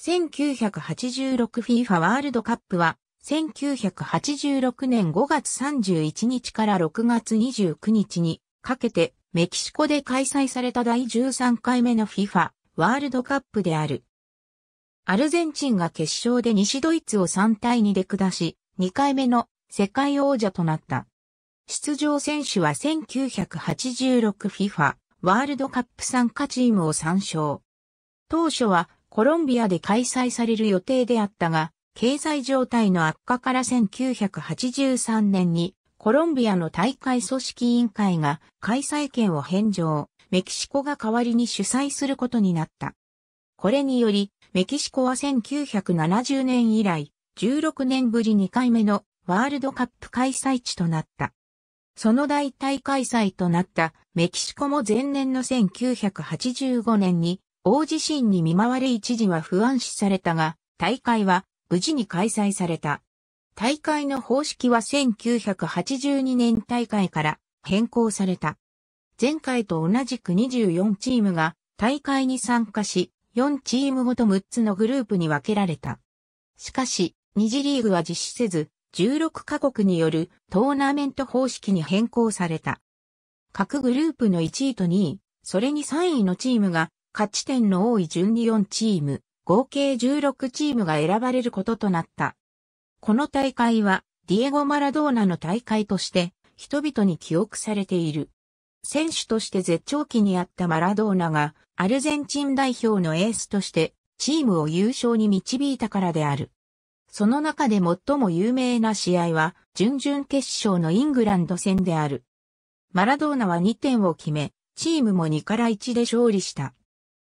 1986FIFA ワールドカップは、1986年5月31日から6月29日にかけてメキシコで開催された第13回目の FIFA ワールドカップである。アルゼンチンが決勝で西ドイツを3対2で下し、2回目の世界王者となった。出場選手は 1986FIFA ワールドカップ参加チームを参照。当初はコロンビアで開催される予定であったが、経済状態の悪化から1983年にコロンビアの大会組織委員会が開催権を返上、メキシコが代わりに主催することになった。これにより、メキシコは1970年以来、16年ぶり2回目のワールドカップ開催地となった。その代替開催となったメキシコも前年の1985年に大地震に見舞われ一時は不安視されたが、大会は無事に開催された。大会の方式は1982年大会から変更された。前回と同じく24チームが大会に参加し、4チームごと6つのグループに分けられた。しかし、2次リーグは実施せず、16カ国によるトーナメント方式に変更された。各グループの1位と2位、それに3位のチームが勝ち点の多い順に4チーム、合計16チームが選ばれることとなった。この大会は、ディエゴ・マラドーナの大会として、人々に記憶されている。選手として絶頂期にあったマラドーナが、アルゼンチン代表のエースとして、チームを優勝に導いたからである。その中で最も有名な試合は、準々決勝のイングランド戦である。マラドーナは2点を決め、チームも2から1で勝利した。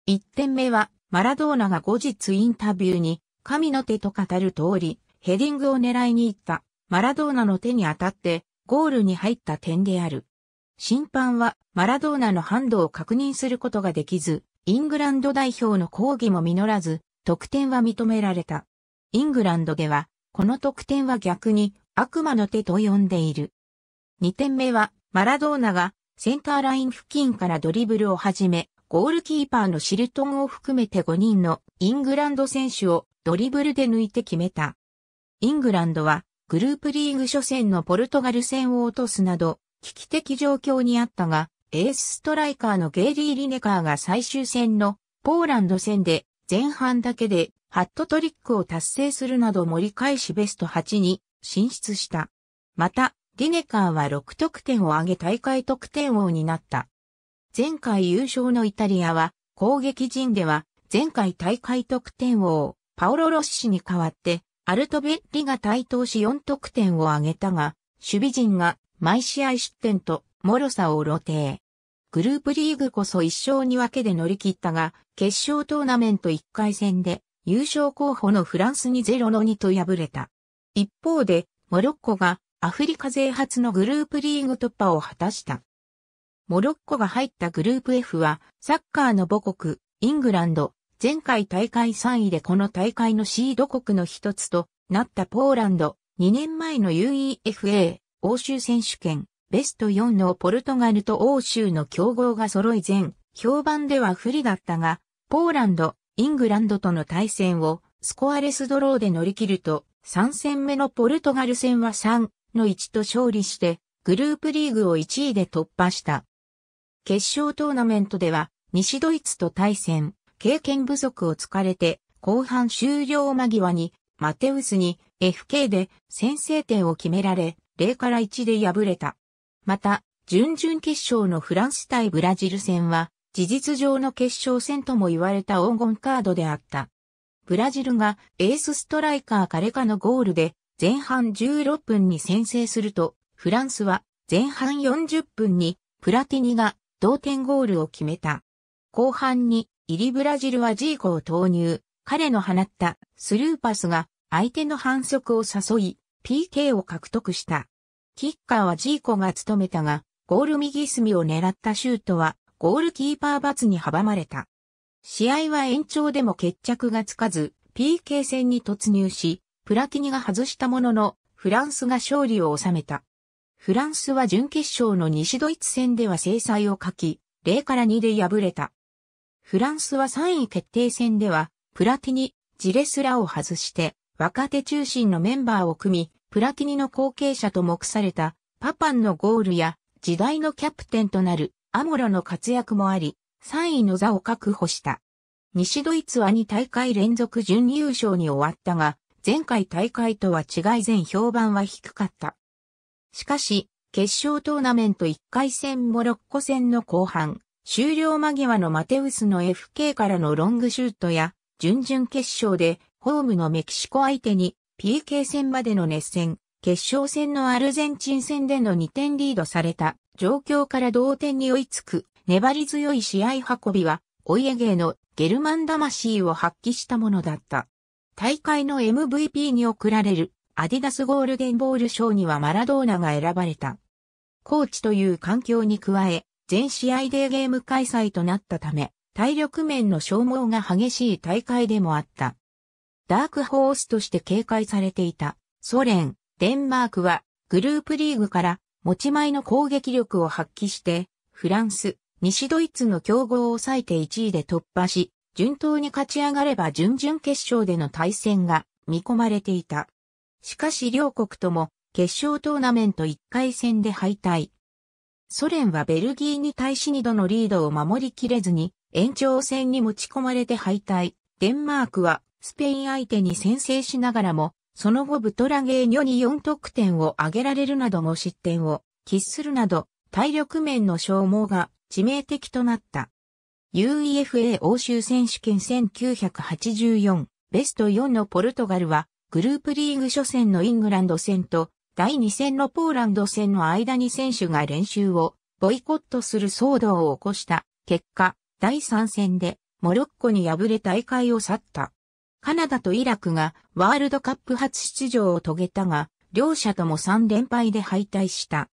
1点目は、マラドーナが後日インタビューに、神の手と語る通り、ヘディングを狙いに行った、マラドーナの手に当たって、ゴールに入った点である。審判は、マラドーナのハンドを確認することができず、イングランド代表の抗議も実らず、得点は認められた。イングランドでは、この得点は逆に、悪魔の手と呼んでいる。2点目は、マラドーナが、センターライン付近からドリブルを始め、ゴールキーパーのシルトンを含めて5人のイングランド選手をドリブルで抜いて決めた。イングランドはグループリーグ初戦のポルトガル戦を落とすなど危機的状況にあったが、エースストライカーのゲイリー・リネカーが最終戦のポーランド戦で前半だけでハットトリックを達成するなど盛り返しベスト8に進出した。また、リネカーは6得点を挙げ大会得点王になった。前回優勝のイタリアは、攻撃陣では、前回大会得点王、パオロ・ロッシに代わって、アルトベッリが対等し4得点を挙げたが、守備陣が毎試合失点と脆さを露呈。グループリーグこそ1勝2分けで乗り切ったが、決勝トーナメント1回戦で優勝候補のフランスに0の2と敗れた。一方で、モロッコがアフリカ勢初のグループリーグ突破を果たした。モロッコが入ったグループ F は、サッカーの母国、イングランド、前回大会3位でこの大会のシード国の一つとなったポーランド、2年前の UEFA 欧州選手権、ベスト4のポルトガルと欧州の競合が揃い全、評判では不利だったが、ポーランド、イングランドとの対戦をスコアレスドローで乗り切ると、3戦目のポルトガル戦は3の1と勝利して、グループリーグを1位で突破した。決勝トーナメントでは、西ドイツと対戦、経験不足を突かれて、後半終了間際に、マテウスに FK で先制点を決められ、0から1で敗れた。また、準々決勝のフランス対ブラジル戦は、事実上の決勝戦とも言われた黄金カードであった。ブラジルがエースストライカーカレカのゴールで前半16分に先制すると、フランスは前半40分にプラティニが同点ゴールを決めた。後半に、イリブラジルはジーコを投入。彼の放ったスルーパスが相手の反則を誘い、PK を獲得した。キッカーはジーコが務めたが、ゴール右隅を狙ったシュートは、ゴールキーパー罰に阻まれた。試合は延長でも決着がつかず、PK 戦に突入し、プラティニが外したものの、フランスが勝利を収めた。フランスは準決勝の西ドイツ戦では制裁を書き、0から2で敗れた。フランスは3位決定戦では、プラティニ、ジレスラを外して、若手中心のメンバーを組み、プラティニの後継者と目された、パパンのゴールや、時代のキャプテンとなる、アモロの活躍もあり、3位の座を確保した。西ドイツは2大会連続準優勝に終わったが、前回大会とは違い全評判は低かった。しかし、決勝トーナメント1回戦モロッコ戦の後半、終了間際のマテウスの FK からのロングシュートや、準々決勝でホームのメキシコ相手に PK 戦までの熱戦、決勝戦のアルゼンチン戦での2点リードされた状況から同点に追いつく粘り強い試合運びは、お家芸のゲルマン魂を発揮したものだった。大会の MVP に贈られるアディダスゴールデンボール賞にはマラドーナが選ばれた。コーチという環境に加え、全試合でゲーム開催となったため、体力面の消耗が激しい大会でもあった。ダークホースとして警戒されていたソ連、デンマークはグループリーグから持ち前の攻撃力を発揮して、フランス、西ドイツの競合を抑えて1位で突破し、順当に勝ち上がれば準々決勝での対戦が見込まれていた。しかし両国とも決勝トーナメント1回戦で敗退。ソ連はベルギーに対し2度のリードを守りきれずに延長戦に持ち込まれて敗退。デンマークはスペイン相手に先制しながらも、その後ブトラゲーニョに4得点を挙げられるなども失点を喫するなど、体力面の消耗が致命的となった。UEFA 欧州選手権1984ベスト4のポルトガルはグループリーグ初戦のイングランド戦と第2戦のポーランド戦の間に選手が練習をボイコットする騒動を起こした結果、第3戦でモロッコに敗れ大会を去った。カナダとイラクがワールドカップ初出場を遂げたが、両者とも3連敗で敗退した。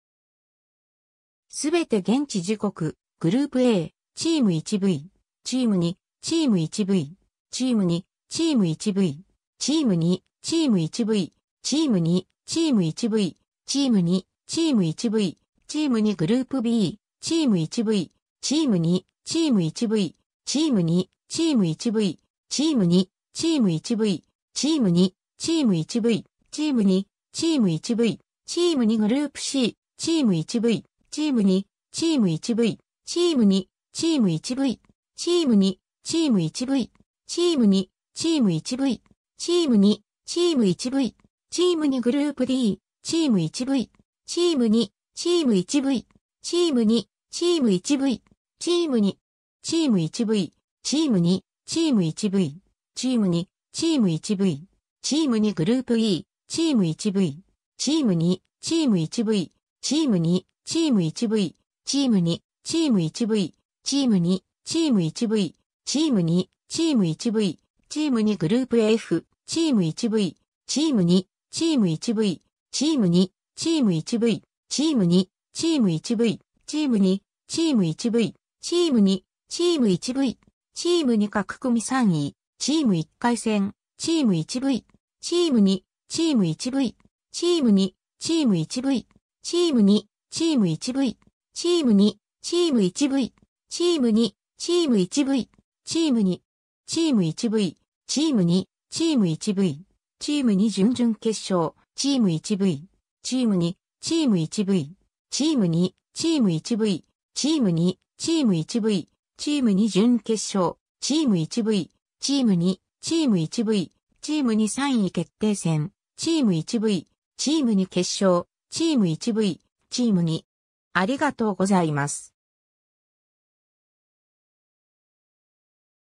すべて現地時刻、グループ A、チーム 1V、チーム2、チーム 1V、チーム2、チーム 1V、チーム2、チーム 1V、チーム2、チーム 1V、チーム2、チーム 1V、チーム2グループ B、チーム 1V、チーム2、チーム 1V、チーム2、チーム 1V、チーム2、チーム 1V、チーム2、チーム 1V、チーム2、チーム 1V、チーム2グループ C、チーム 1V、チーム2、チーム 1V、チーム2、チーム 1V、チーム2、チーム 1V、チーム2、チーム 1V、チーム2、チーム 1V、チーム2グループ D、チーム 1V、チーム2、チーム 1V、チーム2、チーム 1V、チーム2、チーム 1V、チーム2、チーム 1V、チーム2、チーム 1V、チーム2グループ E、チーム 1V、チーム2、チーム 1V、チーム2、チーム 1V、チーム2、チーム 1V、チーム2、チーム 1V、チーム2、チーム 1V、チーム2グループ F、チーム 1V、チーム2、チーム 1V、チーム2、チーム 1V、チーム2、チーム 1V、チーム2、チーム 1V、チーム2、チーム 1V、チーム2各組3位、チーム1回戦、チーム 1V、チーム2、チーム 1V、チーム2、チーム 1V、チーム2、チーム 1V、チーム2、チーム 1V、チーム2、チーム 1V、チーム2、チーム 1V、チーム2、チーム 1V、チーム2準々決勝、チーム 1V、チーム2、チーム 1V、チーム2、チーム 1V、チーム2、チーム 1V、チーム2準決勝、チーム 1V、チーム2、チーム 1V、チーム2 3位決定戦、チーム 1V、チーム2決勝、チーム 1V、チーム2。ありがとうございます。